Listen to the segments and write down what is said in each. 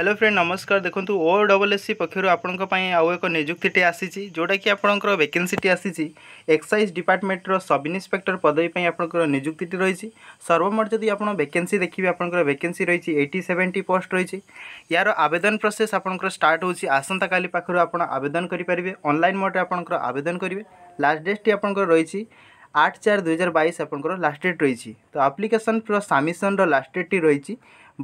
hello friend নমস্কার দেখুন O double S C পক্ষর আপনার আউ এক নিযুক্তিটি আসিছি যেটাকি আপনার ভ্যাকেন্সিটি আসিছি এক্সাইজ ডিপার্টমেন্টর সব ইন্সপেক্টর পদবী আপনার নিযুক্তিটি রয়েছে সর্বমোট যদি আপনার ভ্যাকেন্সি দেখবে আপনার ভ্যাকেন্সি রয়েছে এইটি সেভেন্টি পোস্ট রয়েছে ইয়ার আবেদন প্রসেস আপনার স্টার্ট হচ্ছে আসন্তকালি পাখর আপনার আবেদন করে পারে অনলাইন মোডে আপনার আবেদন করবে লাস্ট ডেটটি আপনার রয়েছে আট চার দুই হাজার বাইশ আপনার লাস্ট ডেট রয়েছে তো আপ্লিকেসন সাবমিশনর লাস্ট ডেটটি রয়েছে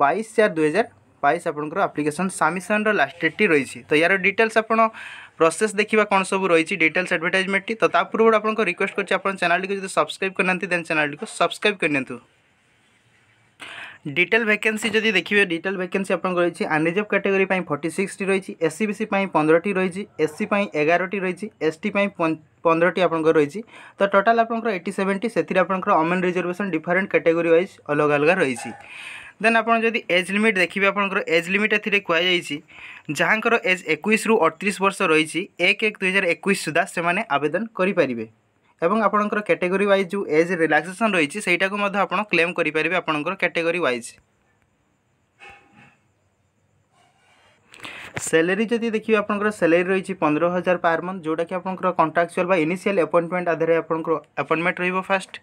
বাইশ চার দুই হাজার पाइस আপনার আপ্লিকেসন সামিশনর লাস্ট ডেটটি रही তো ইয়ার ডিটেলস আপনার প্রোসেস দেখা কোণ সব রয়েছে ডিটেলস আডভর্টাইজমেন্টটি তো তা পূর্ব আপনার রিকোয়েস্ট করছি আপনার চ্যানেলটি যদি সবসক্রাইব করে না দেন চ্যানেলটি সবসক্রাইব করে डिटेल वैकेंसी जदि देखिए डिटेल वैकेंसी आपंकर रही आनरिजर्व कैटेगरी फर्टी सिक्स टी रही एस सी बीसी पंद्रह रही एस सी एगार रही एस टी पंद्रह आपंकर रही तो टोटाल आपंकर एट्टी सेवेन्टी से आपंकर अमेन रिजर्वेशन डिफरेन्ट कैटेगरी वाइज अलग अलग रही है দেন আপনার যদি এজ লিমিট দেখবে আপনার এজ লিমিট এতে কুযাই যাহর এজ একুশ রু অড়তিশ বর্ষ রয়েছে এক এক দুই হাজার একুশ সুদ্ধা সে আবেদন করে পারে এবং আপনার ক্যাটেগোরি ওয়াইজ যে এজ রিলাক্সেসন রয়েছে সেইটা আপনার ক্লেম করে পারে আপনার ক্যাটেগোরি ওয়াইজ স্যালারি যদি দেখবে আপনার স্যালারি রয়েছে পনেরো হাজার পার মন্থ যেটা কি আপনার কন্ট্রাকচুয়াল বা ইনিশিয়াল আপয়েন্টমেন্ট আধারে আপনার আপয়েন্টমেন্ট রহব ফার্স্ট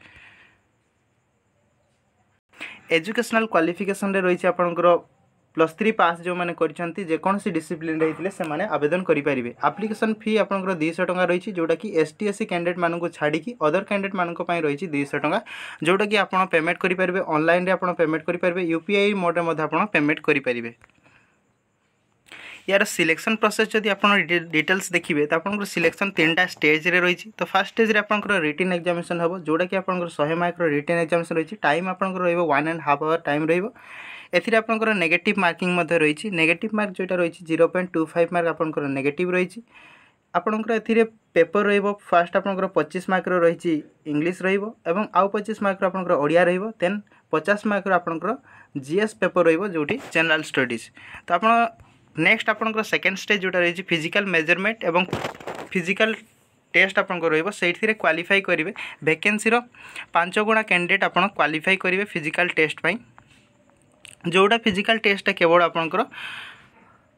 এজুকেশনাল କ୍ୱାଲିଫିକେସନ୍ରେ ରହିଛି ଆପଣଙ୍କର ପ୍ଲସ୍ ଥ୍ରୀ ପାସ୍ ଯେଉଁମାନେ କରିଛନ୍ତି ଯେକୌଣସି ଡିସିପ୍ଲିନ୍ରେ ହେଇଥିଲେ ସେମାନେ ଆବେଦନ କରିପାରିବେ ଆପ୍ଲିକେସନ୍ ଫି ଆପଣଙ୍କର ଦୁଇଶହ ଟଙ୍କା ରହିଛି ଯେଉଁଟାକି ଏସ୍ ଟି ଏସ୍ ସି କ୍ୟାଣ୍ଡିଡେଟ୍ମାନଙ୍କୁ ଛାଡ଼ିକି ଅଦର କ୍ୟାଣ୍ଡିଡେଟ୍ମାନଙ୍କ ପାଇଁ ରହିଛି ଦୁଇଶହ ଟଙ୍କା ଯେଉଁଟାକି ଆପଣ ପେମେଣ୍ଟ କରିପାରିବେ ଅନଲାଇନ୍ରେ ଆପଣ ପେମେଣ୍ଟ କରିପାରିବେ ୟୁ ପି ଆଇ ମୋଡ଼୍ରେ ମଧ୍ୟ ଆପଣ ପେମେଣ୍ଟ କରିପାରିବେ ইয়ার সিলেকশন প্রসেস যদি আপনার ডিটেলস দেখবে তো আপনার সিলেকশন তিনটা স্টেজে রয়েছে তো ফার্স্ট স্টেজে আপনার রিটিন এক্সামিনেসন হব যেটা আপনার শহে মার্কর রিটিন এক্সামিনেসন রয়েছে টাইম আপনার রহব one and half hour time রহব এতে আপনার নেগেটিভ মার্কিং রয়েছে নেগেটিভ মার্ক যেটা রয়েছে zero point two five mark আপনার নেগেটিভ রয়েছে ଆପଣଙ୍କର ଏଥିରେ ପେପର୍ ରହିବ ଫାର୍ଷ୍ଟ ଆପଣଙ୍କର ପଚିଶ ମାର୍କର ରହିଛି ଇଂଲିଶ ରହିବ ଏବଂ ଆଉ ପଚିଶ ମାର୍କର ଆପଣଙ୍କର ଓଡ଼ିଆ ରହିବ ଦେନ୍ ପଚାଶ ମାର୍କର ଆପଣଙ୍କର ଜିଏସ୍ ପେପର୍ ରହିବ ଯେଉଁଠି ଜେନେରାଲ୍ ଷ୍ଟଡ଼ିଜ୍ ତ ଆପଣ নেক্সট আপনার সেকেন্ড স্টেজ যেটা রয়েছে ফিজিক্যাল মেজরমেন্ট এবং ফিজিক্যাল টেস্ট আপনার রহব সেইথিরে কোয়ালিফাই করবে ভ্যাকেন্সির পাঁচ গুণা ক্যান্ডিডেট আপনার কোয়ালিফাই করবে ফিজিক্যাল টেস্ট পাই যেটা ফিজিক্যাল টেস্টটা কেবল আপনার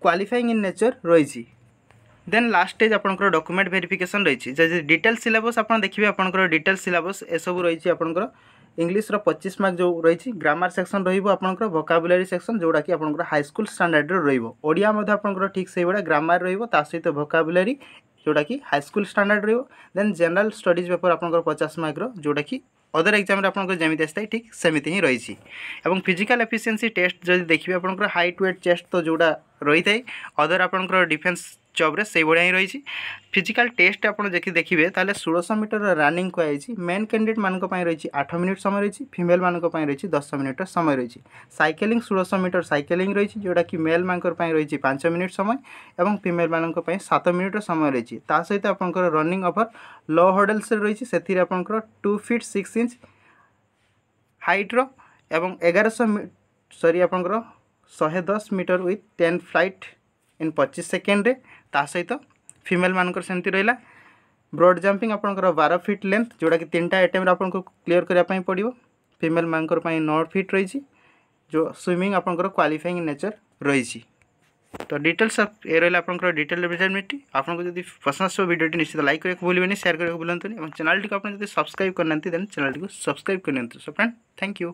কোয়ালিফাইং ইন নেচর রয়েছে দেন লাস্ট স্টেজ আপনার ডকুমেন্ট ভেরিফিকেসন রয়েছে যদি ডিটেল সিলেবস আপনার দেখবে আপনার ডিটেল সিলেবস এসব রয়েছে আপনার ଇଂଲିଶର ପଚିଶ ମାର୍କ ଯେଉଁ ରହିଛି ଗ୍ରାମାର ସେକ୍ସନ୍ ରହିବ ଆପଣଙ୍କର ଭୋକାବୁଲାରୀ ସେକ୍ସନ୍ ଯେଉଁଟାକି ଆପଣଙ୍କର ହାଇସ୍କୁଲ ଷ୍ଟାଣ୍ଡାର୍ଡ଼ରେ ରହିବ ଓଡ଼ିଆ ମଧ୍ୟ ଆପଣଙ୍କର ଠିକ୍ ସେଇଭଳିଆ ଗ୍ରାମାର ରହିବ ତା ସହିତ ଭୋକାବୁଲାରୀ ଯେଉଁଟାକି ହାଇସ୍କୁଲ ଷ୍ଟାଣ୍ଡାର୍ଡ଼ ରହିବ ଦେନ୍ ଜେନେରାଲ ଷ୍ଟଡ଼ିଜ୍ ପେପର୍ ଆପଣଙ୍କର ପଚାଶ ମାର୍କର ଯେଉଁଟାକି ଅଦର ଏକ୍ଜାମ୍ରେ ଆପଣଙ୍କର ଯେମିତି ଆସିଥାଏ ଠିକ୍ ସେମିତି ହିଁ ରହିଛି ଏବଂ ଫିଜିକାଲ୍ ଏଫିସିଏନ୍ସି ଟେଷ୍ଟ ଯଦି ଦେଖିବେ ଆପଣଙ୍କର ହାଇଟ୍ ୱେଟ୍ ଚେଷ୍ଟ ତ ଯେଉଁଟା ରହିଥାଏ ଅଦର ଆପଣଙ୍କର ଡିଫେନ୍ସ ଜବ୍ରେ ସେଇଭଳିଆ ହିଁ ରହିଛି ଫିଜିକାଲ୍ ଟେଷ୍ଟ ଆପଣ ଯଦି ଦେଖିବେ ତାହେଲେ ଷୋଳଶହ ମିଟର ରନିଂ କୁହାଯାଇଛି ମେନ୍ କ୍ୟାଣ୍ଡିଡେଟ୍ମାନଙ୍କ ପାଇଁ ରହିଛି ଆଠ ମିନିଟ୍ ସମୟ ରହିଛି ଫିମେଲ୍ମାନଙ୍କ ପାଇଁ ରହିଛି ଦଶ ମିନିଟ୍ର ସମୟ ରହିଛି ସାଇକେଲିଂ ଷୋଳଶହ ମିଟର ସାଇକେଲିଂ ରହିଛି ଯେଉଁଟାକି ମେଲ୍ମାନଙ୍କର ପାଇଁ ରହିଛି ପାଞ୍ଚ ମିନିଟ୍ ସମୟ ଏବଂ ଫିମେଲ୍ମାନଙ୍କ ପାଇଁ ସାତ ମିନିଟ୍ର ସମୟ ରହିଛି ତା ସହିତ ଆପଣଙ୍କର ରନିଂ ଓଭର୍ ଲୋ ହର୍ଡେଲ୍ସରେ ରହିଛି ସେଥିରେ ଆପଣଙ୍କର ଟୁ ଫିଟ୍ ସିକ୍ସ ଇଞ୍ଚ ହାଇଟ୍ର ଏବଂ ଏଗାରଶହ ସରି ଆପଣଙ୍କର शहे दस metre with ten flat in पचीस सेकेंड्रे सहित फिमेल मानक से रहा ब्रड जंपिंग आप बार फिट लेंथ जोटा कि तीन टाइम एटेम्रे आपको क्लीयर करने पड़ो फिमेल मानक नौ फिट रही जो स्विमिंग आपंकर क्वाफाइंग नेचर रही तो डिटेल्स ये रही आपर डिटेल रिजल्ट आपको जब पसंद आसो भिडियो निश्चित लाइक करके भूलें सेयार करके भूलुँ और चैनल को आप सब्सक्राइब करना देन चैनल को सब्सक्राइब करनी सो फ्रेंड थैंक यू